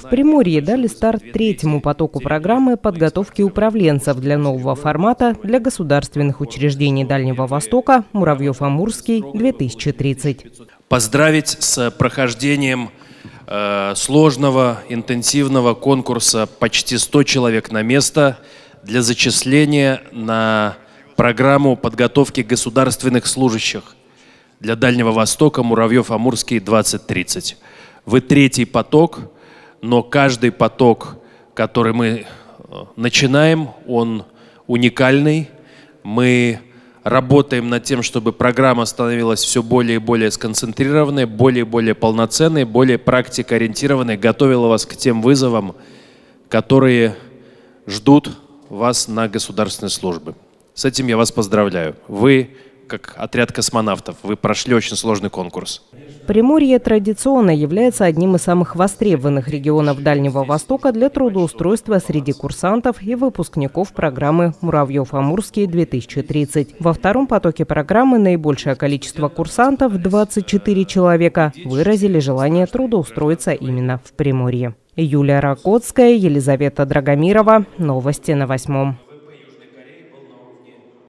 В Приморье дали старт третьему потоку программы подготовки управленцев для нового формата для государственных учреждений Дальнего Востока «Муравьев-Амурский-2030». Поздравить с э, прохождением э, сложного, интенсивного конкурса почти 100 человек на место для зачисления на программу подготовки государственных служащих для Дальнего Востока «Муравьев-Амурский-2030». Вы третий поток, но каждый поток, который мы э, начинаем, он уникальный. Мы работаем над тем, чтобы программа становилась все более и более сконцентрированной, более и более полноценной, более практикоориентированной, готовила вас к тем вызовам, которые ждут вас на государственной службе. С этим я вас поздравляю. Вы как отряд космонавтов. Вы прошли очень сложный конкурс. Приморье традиционно является одним из самых востребованных регионов Дальнего Востока для трудоустройства среди курсантов и выпускников программы «Муравьев-Амурский-2030». Во втором потоке программы наибольшее количество курсантов, 24 человека, выразили желание трудоустроиться именно в Приморье. Юлия Ракотская, Елизавета Драгомирова. Новости на восьмом.